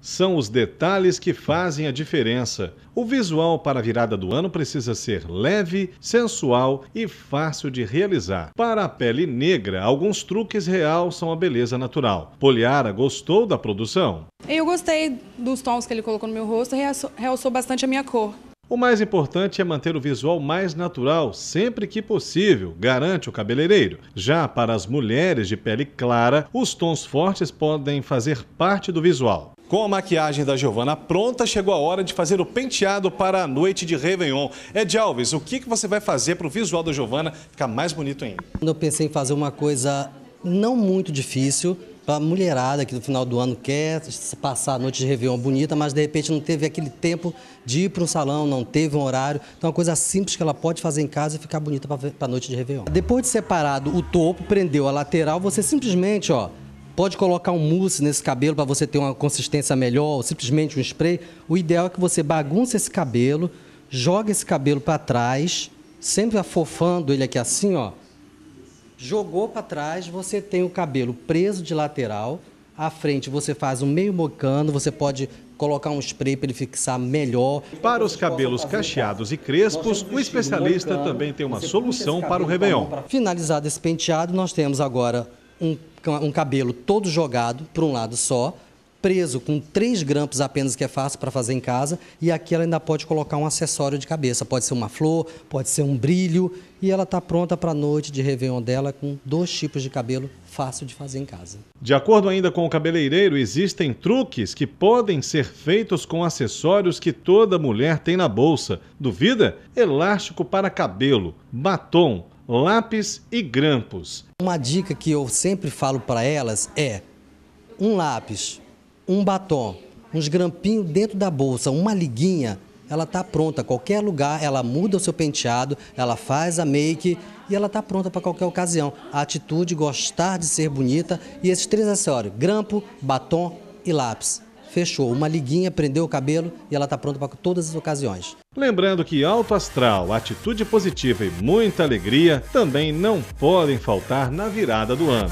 São os detalhes que fazem a diferença. O visual para a virada do ano precisa ser leve, sensual e fácil de realizar. Para a pele negra, alguns truques realçam a beleza natural. Poliara gostou da produção? Eu gostei dos tons que ele colocou no meu rosto, realçou bastante a minha cor. O mais importante é manter o visual mais natural sempre que possível, garante o cabeleireiro. Já para as mulheres de pele clara, os tons fortes podem fazer parte do visual. Com a maquiagem da Giovana pronta, chegou a hora de fazer o penteado para a noite de Réveillon. Ed Alves, o que, você vai fazer para o visual da Giovana ficar mais bonito ainda? Eu pensei em fazer uma coisa não muito difícil para a mulherada que no final do ano quer passar a noite de Réveillon bonita, mas de repente não teve aquele tempo de ir para um salão, não teve um horário. Então, é uma coisa simples que ela pode fazer em casa e ficar bonita para a noite de Réveillon. Depois de separado o topo, prendeu a lateral, você simplesmente, ó, pode colocar um mousse nesse cabelo para você ter uma consistência melhor, ou simplesmente um spray. O ideal é que você bagunça esse cabelo, joga esse cabelo para trás, sempre afofando ele aqui assim, ó. Jogou para trás, você tem o cabelo preso de lateral. À frente você faz um meio mocando, você pode colocar um spray para ele fixar melhor. Para os cabelos tá? cacheados e crespos, o especialista também tem uma solução para o Réveillon. Finalizado esse penteado, nós temos agora um, um cabelo todo jogado para um lado só, preso com três grampos apenas, que é fácil para fazer em casa, e aqui ela ainda pode colocar um acessório de cabeça. Pode ser uma flor, pode ser um brilho, e ela está pronta para a noite de Réveillon dela com dois tipos de cabelo fácil de fazer em casa. De acordo ainda com o cabeleireiro, existem truques que podem ser feitos com acessórios que toda mulher tem na bolsa. Duvida? Elástico para cabelo, batom, lápis e grampos. Uma dica que eu sempre falo para elas é um lápis, um batom, uns grampinhos dentro da bolsa, uma liguinha, ela está pronta. Qualquer lugar, ela muda o seu penteado, ela faz a make e ela está pronta para qualquer ocasião. A atitude, gostar de ser bonita e esses três acessórios, grampo, batom e lápis fechou. Uma liguinha prendeu o cabelo e ela está pronta para todas as ocasiões. Lembrando que alto astral, atitude positiva e muita alegria também não podem faltar na virada do ano.